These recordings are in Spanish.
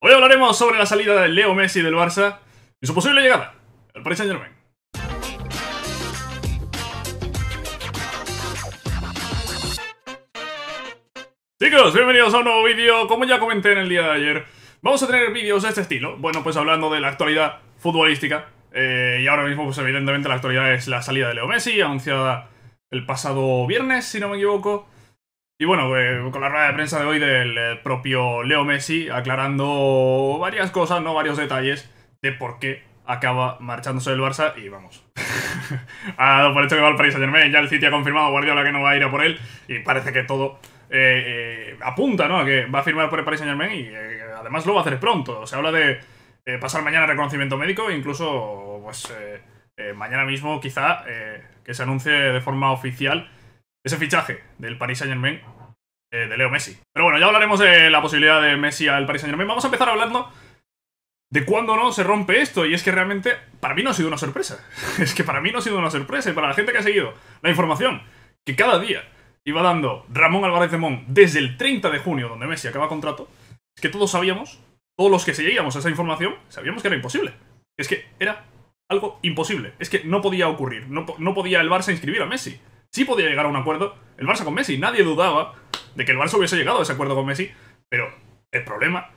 Hoy hablaremos sobre la salida de Leo Messi del Barça y su posible llegada al Paris Saint Germain. Chicos, bienvenidos a un nuevo vídeo. Como ya comenté en el día de ayer, vamos a tener vídeos de este estilo. Bueno, pues hablando de la actualidad futbolística. Eh, y ahora mismo, pues evidentemente la actualidad es la salida de Leo Messi, anunciada el pasado viernes, si no me equivoco. Y bueno, eh, con la rueda de prensa de hoy del eh, propio Leo Messi aclarando varias cosas, ¿no? Varios detalles de por qué acaba marchándose el Barça y vamos. ha dado por hecho que va al Paris Saint Germain, ya el City ha confirmado Guardiola que no va a ir a por él y parece que todo eh, apunta, ¿no? A que va a firmar por el Paris Saint Germain y además lo va a hacer pronto. Se habla de pasar mañana reconocimiento médico e incluso, pues, mañana mismo quizá que se anuncie de forma oficial ese fichaje del Paris Saint Germain eh, de Leo Messi. Pero bueno, ya hablaremos de la posibilidad de Messi al Paris Saint Germain. Vamos a empezar hablando de cuándo no se rompe esto. Y es que realmente para mí no ha sido una sorpresa. es que para mí no ha sido una sorpresa. Y para la gente que ha seguido la información que cada día iba dando Ramón Álvarez de Mon desde el 30 de junio, donde Messi acaba contrato, es que todos sabíamos, todos los que seguíamos esa información, sabíamos que era imposible. Es que era algo imposible. Es que no podía ocurrir. No, no podía el Barça inscribir a Messi sí podía llegar a un acuerdo el Barça con Messi. Nadie dudaba de que el Barça hubiese llegado a ese acuerdo con Messi, pero el problema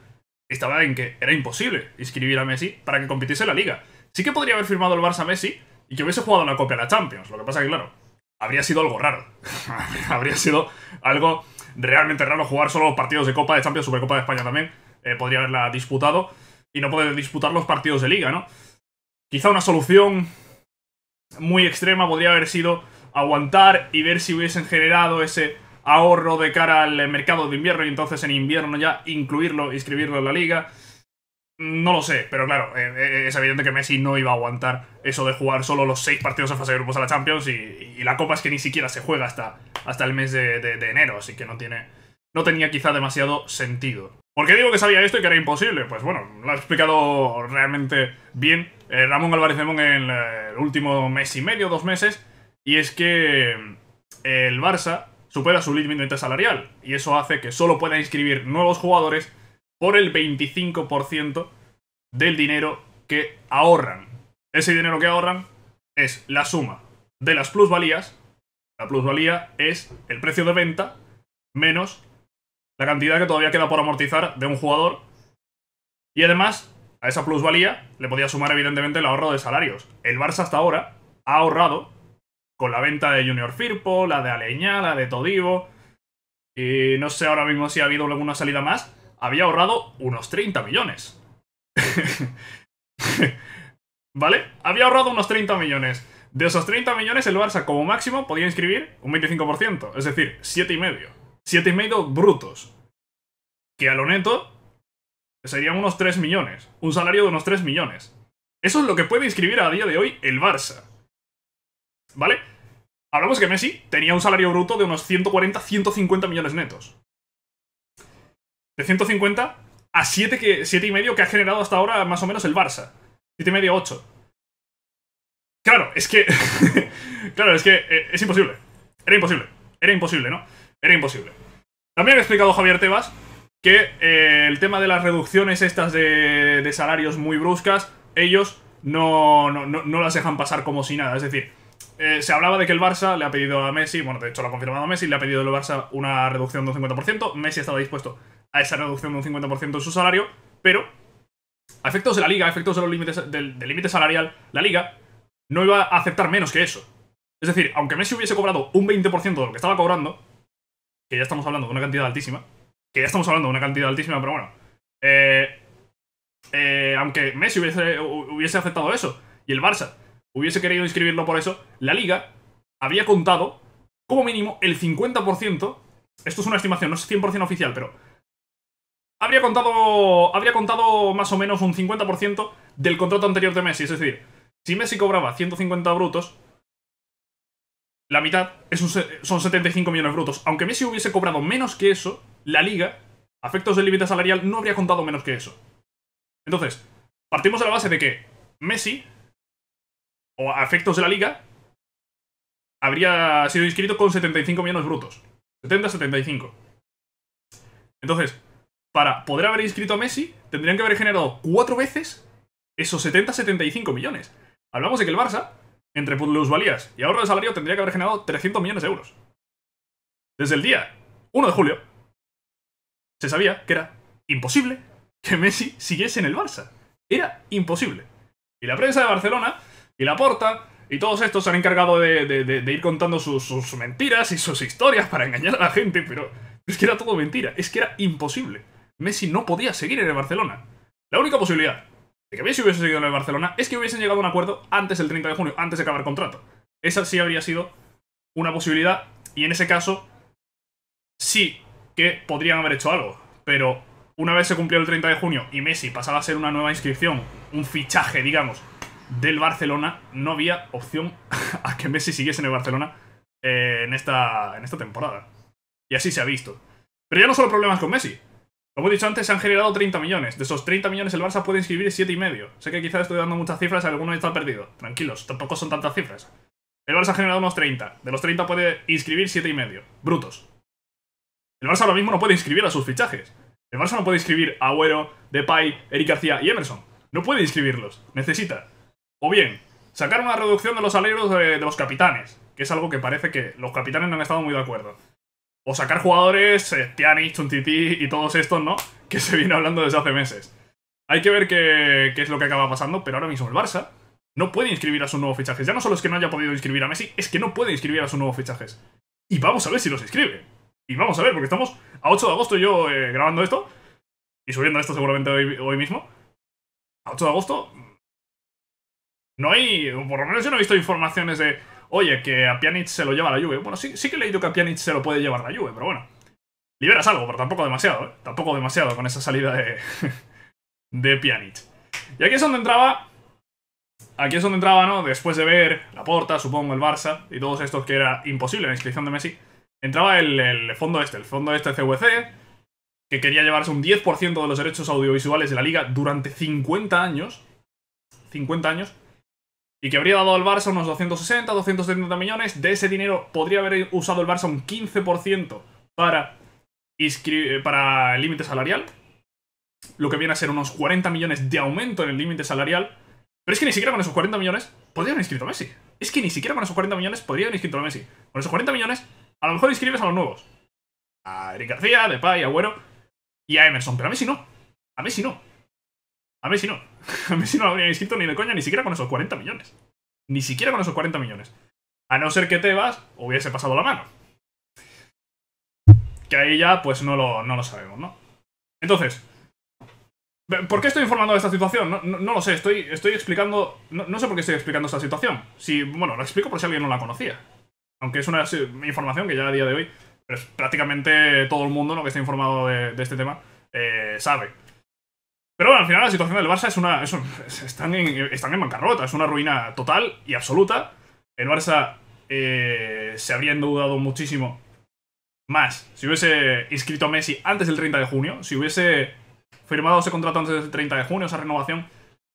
estaba en que era imposible inscribir a Messi para que compitiese en la liga. Sí que podría haber firmado el Barça Messi y que hubiese jugado la Copa de la Champions. Lo que pasa que, claro, habría sido algo raro. habría sido algo realmente raro jugar solo partidos de Copa de Champions, Supercopa de España también. Eh, podría haberla disputado y no poder disputar los partidos de liga, ¿no? Quizá una solución muy extrema podría haber sido aguantar y ver si hubiesen generado ese ahorro de cara al mercado de invierno y entonces en invierno ya incluirlo, inscribirlo en la liga. No lo sé, pero claro, eh, eh, es evidente que Messi no iba a aguantar eso de jugar solo los seis partidos de fase de grupos a la Champions y, la Copa es que ni siquiera se juega hasta, hasta el mes de, enero, así que no, tiene, no tenía quizá demasiado sentido. ¿Por qué digo que sabía esto y que era imposible? Pues bueno, lo ha explicado realmente bien eh, Ramón Álvarez Lemón en el último mes y medio, dos meses, y es que eh, el Barça supera su límite salarial y eso hace que solo pueda inscribir nuevos jugadores por el 25% del dinero que ahorran. Ese dinero que ahorran es la suma de las plusvalías. La plusvalía es el precio de venta menos la cantidad que todavía queda por amortizar de un jugador. Y además, a esa plusvalía le podía sumar evidentemente el ahorro de salarios. El Barça hasta ahora ha ahorrado con la venta de Junior Firpo, la de Aleñá, la de Todivo, y no sé ahora mismo si ha habido alguna salida más, había ahorrado unos 30 millones. ¿Vale? Había ahorrado unos 30 millones. De esos 30 millones, el Barça como máximo podía inscribir un 25%, es decir, 7,5. 7,5 brutos. Que a lo neto serían unos 3 millones. Un salario de unos 3 millones. Eso es lo que puede inscribir a día de hoy el Barça. ¿Vale? Hablamos que Messi tenía un salario bruto de unos 140, 150 millones netos. De 150 a 7, que, y medio que ha generado hasta ahora más o menos el Barça. 75 y medio, 8. Claro, es que... claro, es que eh, es imposible. Era imposible. Era imposible, ¿no? Era imposible. También ha explicado Javier Tebas que eh, el tema de las reducciones estas de, de salarios muy bruscas, ellos no las dejan pasar como si nada. Es decir, eh, se hablaba de que el Barça le ha pedido a Messi, bueno, de hecho lo ha confirmado Messi, le ha pedido el Barça una reducción de un 50%. Messi estaba dispuesto a esa reducción de un 50% de su salario, pero a efectos de la liga, a efectos de los límites, del, límite salarial, la liga no iba a aceptar menos que eso. Es decir, aunque Messi hubiese cobrado un 20% de lo que estaba cobrando, que ya estamos hablando de una cantidad altísima, que ya estamos hablando de una cantidad altísima, pero bueno, eh, eh aunque Messi hubiese aceptado eso y el Barça hubiese querido inscribirlo por eso, la liga había contado como mínimo el 50%, esto es una estimación, no es 100% oficial, pero habría contado, habría contado más o menos un 50% del contrato anterior de Messi, es decir, si Messi cobraba 150 brutos, la mitad son 75 millones brutos. Aunque Messi hubiese cobrado menos que eso, la liga, a efectos del límite salarial, no habría contado menos que eso. Entonces, partimos de la base de que Messi o a efectos de la liga, habría sido inscrito con 75 millones brutos. 70-75. Entonces, para poder haber inscrito a Messi, tendrían que haber generado cuatro veces esos 70-75 millones. Hablamos de que el Barça, entre plusvalías y ahorro de salario, tendría que haber generado 300 millones de euros. Desde el día 1 de julio, se sabía que era imposible que Messi siguiese en el Barça. Era imposible. Y la prensa de Barcelona y porta y todos estos se han encargado de, ir contando sus, sus, mentiras y sus historias para engañar a la gente, pero es que era todo mentira, es que era imposible. Messi no podía seguir en el Barcelona. La única posibilidad de que Messi hubiese seguido en el Barcelona es que hubiesen llegado a un acuerdo antes del 30 de junio, antes de acabar el contrato. Esa sí habría sido una posibilidad, y en ese caso sí que podrían haber hecho algo, pero una vez se cumplió el 30 de junio y Messi pasaba a ser una nueva inscripción, un fichaje, digamos, del Barcelona, no había opción a que Messi siguiese en el Barcelona eh, en, esta, en esta temporada. Y así se ha visto. Pero ya no solo problemas con Messi. Como he dicho antes, se han generado 30 millones. De esos 30 millones el Barça puede inscribir y medio Sé que quizás estoy dando muchas cifras, alguno está perdido. Tranquilos, tampoco son tantas cifras. El Barça ha generado unos 30. De los 30 puede inscribir 7,5. Brutos. El Barça ahora mismo no puede inscribir a sus fichajes. El Barça no puede inscribir a Agüero, Depay, Eric García y Emerson. No puede inscribirlos. Necesita o bien, sacar una reducción de los salarios de, los capitanes, que es algo que parece que los capitanes no han estado muy de acuerdo. O sacar jugadores, eh, Tianich, Chuntiti y todos estos, ¿no? Que se viene hablando desde hace meses. Hay que ver qué, es lo que acaba pasando, pero ahora mismo el Barça no puede inscribir a sus nuevos fichajes. Ya no solo es que no haya podido inscribir a Messi, es que no puede inscribir a sus nuevos fichajes. Y vamos a ver si los inscribe. Y vamos a ver, porque estamos a 8 de agosto yo eh, grabando esto, y subiendo esto seguramente hoy, hoy mismo. A 8 de agosto no hay, por lo menos yo no he visto informaciones de, oye, que a Pjanic se lo lleva la lluvia Bueno, sí, sí que he leído que a Pjanic se lo puede llevar la lluvia pero bueno. Liberas algo, pero tampoco demasiado, ¿eh? Tampoco demasiado con esa salida de, de Pjanic. Y aquí es donde entraba... Aquí es donde entraba, ¿no? Después de ver la Porta, supongo, el Barça y todos estos que era imposible la inscripción de Messi, entraba el, el fondo este, el fondo este CVC, que quería llevarse un 10% de los derechos audiovisuales de la liga durante 50 años. 50 años y que habría dado al Barça unos 260, 270 millones. De ese dinero podría haber usado el Barça un 15% para, eh, para el límite salarial, lo que viene a ser unos 40 millones de aumento en el límite salarial. Pero es que ni siquiera con esos 40 millones podría haber inscrito a Messi. Es que ni siquiera con esos 40 millones podría haber inscrito a Messi. Con esos 40 millones, a lo mejor inscribes a los nuevos. A Eric García, a Depay, a Bueno y a Emerson. Pero a Messi no. A Messi no. A mí si no. A mí si no lo inscrito ni de coña, ni siquiera con esos 40 millones. Ni siquiera con esos 40 millones. A no ser que Tebas hubiese pasado la mano. Que ahí ya, pues no lo, no lo sabemos, ¿no? Entonces, ¿por qué estoy informando de esta situación? No, lo sé, estoy, estoy explicando. No, sé por qué estoy explicando esta situación. Si, bueno, la explico por si alguien no la conocía. Aunque es una información que ya a día de hoy, pues, prácticamente todo el mundo que está informado de, este tema eh, sabe. Pero al final la situación del Barça es una... están, en, están en bancarrota, es una ruina total y absoluta. El Barça eh, se habría endeudado muchísimo más si hubiese inscrito a Messi antes del 30 de junio, si hubiese firmado ese contrato antes del 30 de junio, esa renovación,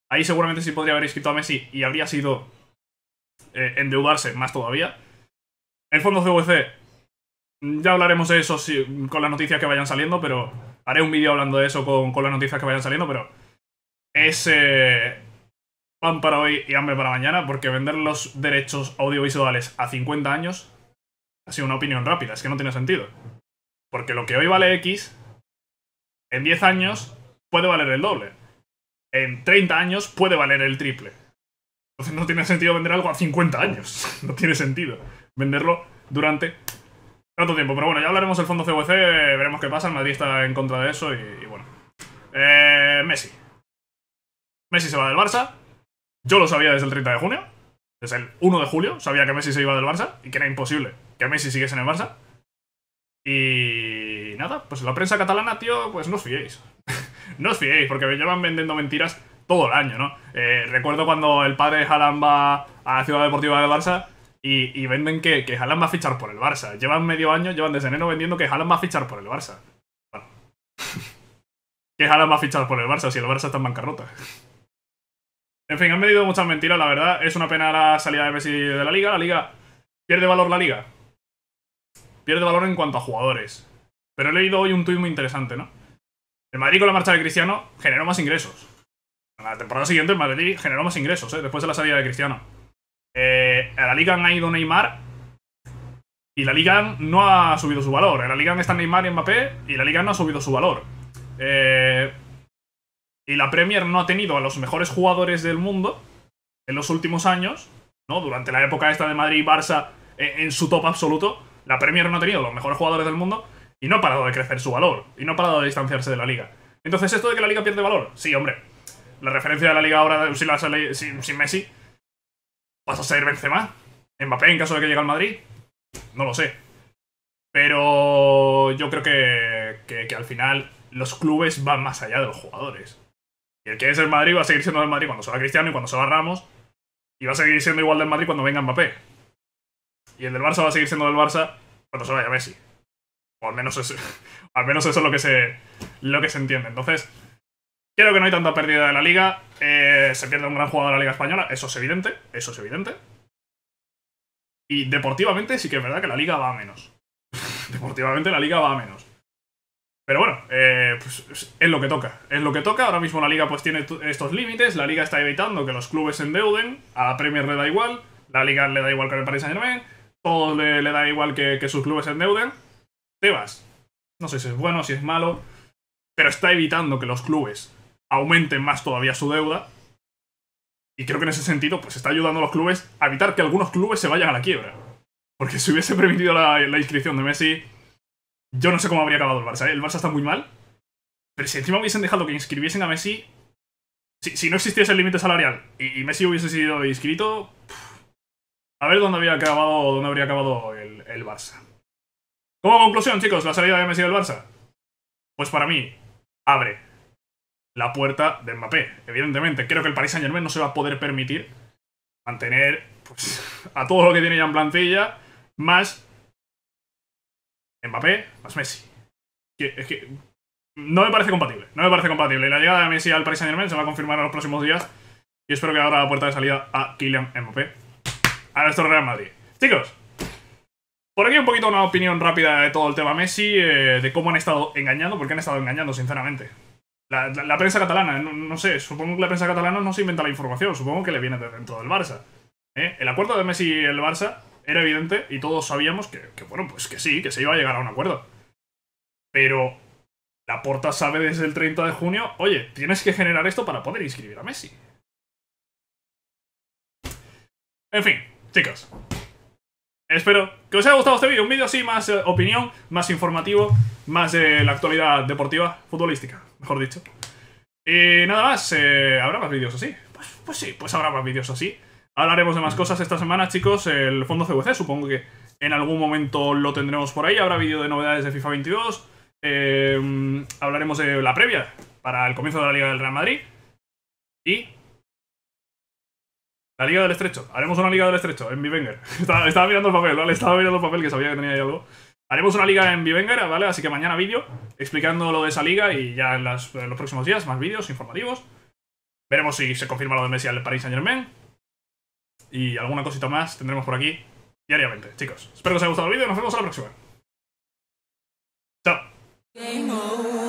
ahí seguramente sí podría haber inscrito a Messi y habría sido eh, endeudarse más todavía. El fondo CVC, ya hablaremos de eso con las noticias que vayan saliendo, pero haré un vídeo hablando de eso con, las noticias que vayan saliendo, pero es eh, pan para hoy y hambre para mañana, porque vender los derechos audiovisuales a 50 años ha sido una opinión rápida, es que no tiene sentido. Porque lo que hoy vale X, en 10 años puede valer el doble. En 30 años puede valer el triple. Entonces no tiene sentido vender algo a 50 años. No tiene sentido venderlo durante otro tiempo, pero bueno, ya hablaremos del fondo CVC, veremos qué pasa. El Madrid está en contra de eso y, bueno. Eh, Messi. Messi se va del Barça. Yo lo sabía desde el 30 de junio. Desde el 1 de julio sabía que Messi se iba del Barça y que era imposible que Messi siguiese en el Barça. Y nada, pues la prensa catalana, tío, pues no os fiéis. no os fiéis, porque me llevan vendiendo mentiras todo el año, ¿no? Eh, recuerdo cuando el padre de va a la Ciudad Deportiva del Barça y, venden que, que va a fichar por el Barça. Llevan medio año, llevan desde enero vendiendo que jalan va a fichar por el Barça. que Haaland va a fichar por el Barça si el Barça está en bancarrota. En fin, han medido muchas mentiras, la verdad. Es una pena la salida de Messi de la liga. La liga pierde valor la liga. Pierde valor en cuanto a jugadores. Pero he leído hoy un tuit muy interesante, ¿no? El Madrid con la marcha de Cristiano generó más ingresos. En la temporada siguiente el Madrid generó más ingresos, ¿eh? Después de la salida de Cristiano a eh, la Liga han ido Neymar y la Liga no ha subido su valor. En la Liga está Neymar y Mbappé y la Liga no ha subido su valor. Eh, y la Premier no ha tenido a los mejores jugadores del mundo en los últimos años, ¿no? Durante la época esta de Madrid y Barça en, su top absoluto, la Premier no ha tenido a los mejores jugadores del mundo y no ha parado de crecer su valor y no ha parado de distanciarse de la Liga. Entonces, ¿esto de que la Liga pierde valor? Sí, hombre. La referencia de la Liga ahora, de sin Messi, ¿Vas a ser Benzema? ¿Mbappé en caso de que llegue al Madrid? No lo sé. Pero yo creo que, al final los clubes van más allá de los jugadores. Y el que es el Madrid va a seguir siendo el Madrid cuando se va Cristiano y cuando se va Ramos. Y va a seguir siendo igual del Madrid cuando venga Mbappé. Y el del Barça va a seguir siendo del Barça cuando se vaya Messi. O al menos eso, al menos eso es lo que se, lo que se entiende. Entonces, creo que no hay tanta pérdida de la liga. Eh, eh, se pierde un gran jugador de la Liga Española, eso es evidente, eso es evidente. Y deportivamente sí que es verdad que la Liga va a menos. deportivamente la Liga va a menos. Pero bueno, eh, pues, es lo que toca. Es lo que toca. Ahora mismo la liga pues tiene estos límites. La liga está evitando que los clubes se endeuden. A la Premier le da igual. La liga le da igual que el Paris Saint-Germain. Todos le, da igual que, sus clubes se endeuden. vas No sé si es bueno, si es malo. Pero está evitando que los clubes aumenten más todavía su deuda. Y creo que en ese sentido, pues está ayudando a los clubes a evitar que algunos clubes se vayan a la quiebra. Porque si hubiese permitido la, inscripción de Messi, yo no sé cómo habría acabado el Barça. ¿eh? El Barça está muy mal. Pero si encima hubiesen dejado que inscribiesen a Messi, si, no existiese el límite salarial y, Messi hubiese sido inscrito, a ver dónde, había acabado, dónde habría acabado el, Barça. Como conclusión, chicos, la salida de Messi del Barça. Pues para mí, abre la puerta de Mbappé. Evidentemente, creo que el Paris Saint Germain no se va a poder permitir mantener pues, a todo lo que tiene ya en plantilla, más Mbappé, más Messi. Que, es que no me parece compatible, no me parece compatible. La llegada de Messi al Paris Saint Germain se va a confirmar en los próximos días y espero que abra la puerta de salida a Kylian Mbappé, a nuestro Real Madrid. Chicos, por aquí un poquito una opinión rápida de todo el tema Messi, eh, de cómo han estado engañando, porque han estado engañando, sinceramente. La, prensa catalana, no, sé, supongo que la prensa catalana no se inventa la información, supongo que le viene de dentro del Barça. ¿eh? El acuerdo de Messi y el Barça era evidente y todos sabíamos que, bueno, pues que sí, que se iba a llegar a un acuerdo. Pero la Porta sabe desde el 30 de junio, oye, tienes que generar esto para poder inscribir a Messi. En fin, chicas Espero que os haya gustado este vídeo, un vídeo así más eh, opinión, más informativo, más de la actualidad deportiva, futbolística, mejor dicho. Y nada más, eh, ¿habrá más vídeos así? Pues, pues, sí, pues habrá más vídeos así. Hablaremos de más mm. cosas esta semana, chicos, el fondo CVC, supongo que en algún momento lo tendremos por ahí, habrá vídeo de novedades de FIFA 22, eh, mm, hablaremos de la previa para el comienzo de la Liga del Real Madrid y la Liga del Estrecho. Haremos una Liga del Estrecho en Vivenger. estaba, mirando el papel, ¿vale? Estaba mirando el papel que sabía que tenía ahí algo. Haremos una liga en Vivenger, ¿vale? Así que mañana vídeo explicando lo de esa liga y ya en, los próximos días más vídeos informativos. Veremos si se confirma lo de Messi al Paris Saint Germain. Y alguna cosita más tendremos por aquí diariamente, chicos. Espero que os haya gustado el vídeo y nos vemos a la próxima. Chao.